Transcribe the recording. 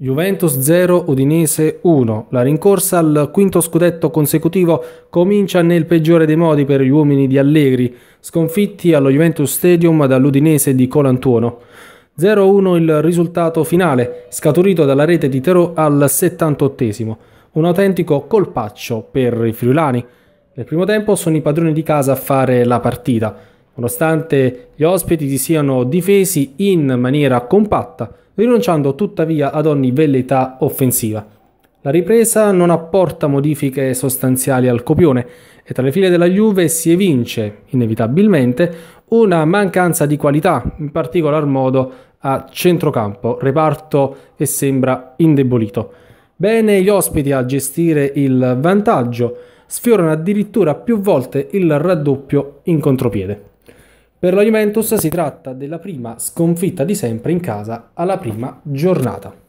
Juventus 0, Udinese 1. La rincorsa al quinto scudetto consecutivo comincia nel peggiore dei modi per gli uomini di Allegri, sconfitti allo Juventus Stadium dall'Udinese di Colantuono. 0-1 il risultato finale, scaturito dalla rete di Terò al 78 Un autentico colpaccio per i friulani. Nel primo tempo sono i padroni di casa a fare la partita nonostante gli ospiti si siano difesi in maniera compatta, rinunciando tuttavia ad ogni velleità offensiva. La ripresa non apporta modifiche sostanziali al copione e tra le file della Juve si evince, inevitabilmente, una mancanza di qualità, in particolar modo a centrocampo, reparto che sembra indebolito. Bene gli ospiti a gestire il vantaggio, sfiorano addirittura più volte il raddoppio in contropiede. Per la Juventus si tratta della prima sconfitta di sempre in casa alla prima giornata.